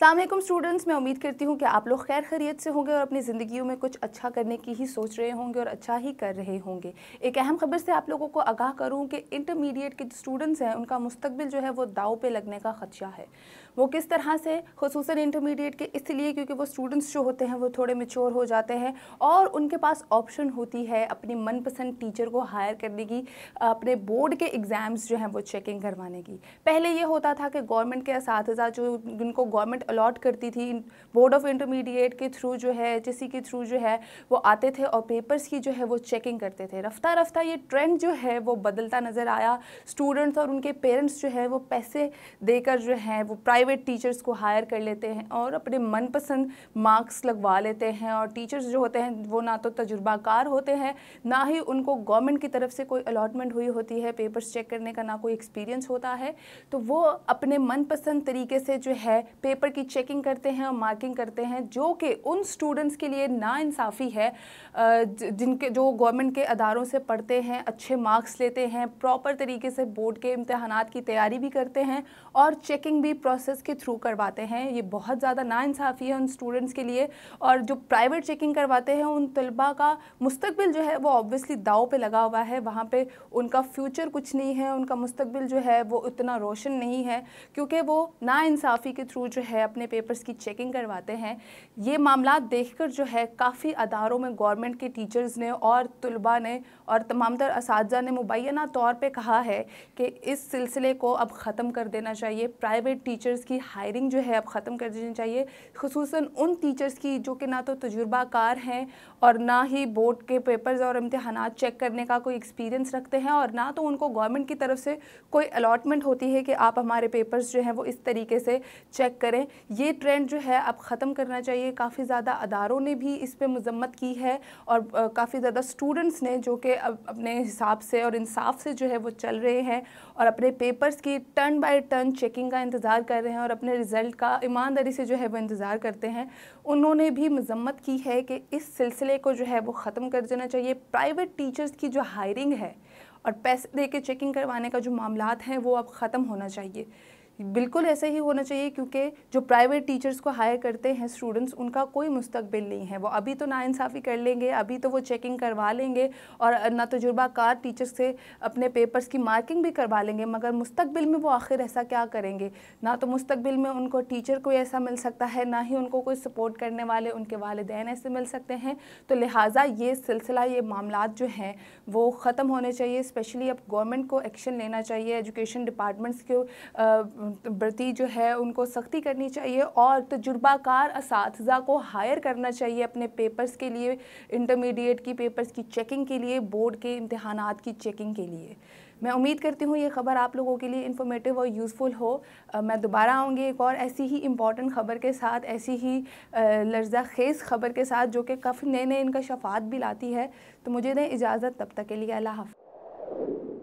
सलामकुम स्टूडेंट्स मैं उम्मीद करती हूँ कि आप लोग खैर खरीत से होंगे और अपनी ज़िंदगी में कुछ अच्छा करने की ही सोच रहे होंगे और अच्छा ही कर रहे होंगे एक अहम खबर से आप लोगों को आगाह करूँ कि इंटरमीडिएट के जो स्टूडेंट्स हैं उनका मुस्तबिल जो है वो दाव पे लगने का ख़दशा है वो किस तरह से खसूस इंटरमीडिएट के इसलिए क्योंकि वो स्टूडेंट्स जो होते हैं वो थोड़े मेच्योर हो जाते हैं और उनके पास ऑप्शन होती है अपनी मनपसंद टीचर को हायर करने की अपने बोर्ड के एग्ज़ाम्स जो हैं वो चेकिंग करवाने की पहले ये होता था कि गवर्नमेंट के इस जो जिनको गवर्नमेंट अलॉट करती थी बोर्ड ऑफ इंटरमीडिएट के थ्रू जो है एच के थ्रू जो है वो आते थे और पेपर्स की जो है वो चेकिंग करते थे रफ्ता रफ्ता ये ट्रेंड जो है वो बदलता नज़र आया स्टूडेंट्स और उनके पेरेंट्स जो है वो पैसे देकर जो है वो प्राइवेट टीचर्स को हायर कर लेते हैं और अपने मनपसंद मार्क्स लगवा लेते हैं और टीचर्स जो होते हैं वो ना तो तजुर्बाकार होते हैं ना ही उनको गवर्नमेंट की तरफ से कोई अलॉटमेंट हुई होती है पेपर्स चेक करने का ना कोई एक्सपीरियंस होता है तो वो अपने मनपसंद तरीके से जो है पेपर की चेकिंग करते हैं और मार्किंग करते हैं जो कि उन स्टूडेंट्स के लिए नाानसाफ़ी है जिनके जो गवर्नमेंट के अदारों से पढ़ते हैं अच्छे मार्क्स लेते हैं प्रॉपर तरीके से बोर्ड के इम्तहान की तैयारी भी करते हैं और चेकिंग भी प्रोसेस के थ्रू करवाते हैं ये बहुत ज़्यादा नाानसाफ़ी है उन स्टूडेंट्स के लिए और जो प्राइवेट चेकिंग करवाते हैं उन तलबा का मुस्तबिल जो है वो ऑब्वियसली दाव पे लगा हुआ है वहाँ पे उनका फ्यूचर कुछ नहीं है उनका मुस्तबिल जो है वो इतना रोशन नहीं है क्योंकि वो नाानसाफ़ी के थ्रू जो है अपने पेपर्स की चेकिंग करवाते हैं ये मामला देखकर जो है काफ़ी अदारों में गवर्नमेंट के टीचर्स ने और तलबा ने और तमाम तर इस ने मुबैना तौर पर कहा है कि इस सिलसिले को अब ख़त्म कर देना चाहिए प्राइवेट टीचर्स की हायरिंग जो है अब ख़त्म कर देनी चाहिए खसूस उन टीचर्स की जो कि ना तो तजुर्बाकार हैं और ना ही बोर्ड के पेपर्स और इम्तहान चेक करने का कोई एक्सपीरियंस रखते हैं और ना तो उनको गवर्नमेंट की तरफ से कोई अलाटमेंट होती है कि आप हमारे पेपर्स जो हैं वो इस तरीके से चेक करें ये ट्रेंड जो है अब ख़त्म करना चाहिए काफ़ी ज़्यादा अदारों ने भी इस पर मजम्मत की है और काफ़ी ज़्यादा स्टूडेंट्स ने जो कि अब अपने हिसाब से और इंसाफ से जो है वो चल रहे हैं और अपने पेपर्स की टर्न बाई टर्न चेकिंग का इंतज़ार कर रहे हैं और अपने रिज़ल्ट का ईमानदारी से जो है वो इंतज़ार करते हैं उन्होंने भी मजम्मत की है कि इस सिलसिले को जो है वो ख़त्म कर देना चाहिए प्राइवेट टीचर्स की जो हायरिंग है और पैसे दे के चेकिंग करवाने का जो मामला हैं वो अब ख़त्म होना चाहिए बिल्कुल ऐसे ही होना चाहिए क्योंकि जो प्राइवेट टीचर्स को हायर करते हैं स्टूडेंट्स उनका कोई मुस्तबिल नहीं है वो अभी तो नाइंसाफ़ी कर लेंगे अभी तो वो चेकिंग करवा लेंगे और ना तजुर्बाकार तो टीचर्स से अपने पेपर्स की मार्किंग भी करवा लेंगे मगर मुस्तबिल में वो आखिर ऐसा क्या करेंगे ना तो मुस्तबिल में उनको टीचर कोई ऐसा मिल सकता है ना ही उनको कोई सपोर्ट करने वाले उनके वालदेन ऐसे मिल सकते हैं तो लिहाजा ये सिलसिला ये मामला जो हैं वो ख़त्म होने चाहिए स्पेशली अब गवर्नमेंट को एक्शन लेना चाहिए एजुकेशन डिपार्टमेंट्स के प्रति जो है उनको सख्ती करनी चाहिए और तजुर्बाकार इस को हायर करना चाहिए अपने पेपर्स के लिए इंटरमीडिएट की पेपर्स की चेकिंग के लिए बोर्ड के इम्तहान की चेकिंग के लिए मैं उम्मीद करती हूँ ये खबर आप लोगों के लिए इन्फॉर्मेटिव और यूज़फुल हो आ, मैं दोबारा आऊँगी एक और ऐसी ही इम्पॉर्टेंट खबर के साथ ऐसी ही लर्जा खेज खबर के साथ जो कि काफ़ी नए नए इनका शफात भी लाती है तो मुझे दें इजाज़त तब तक के लिए अल्लाह हाफ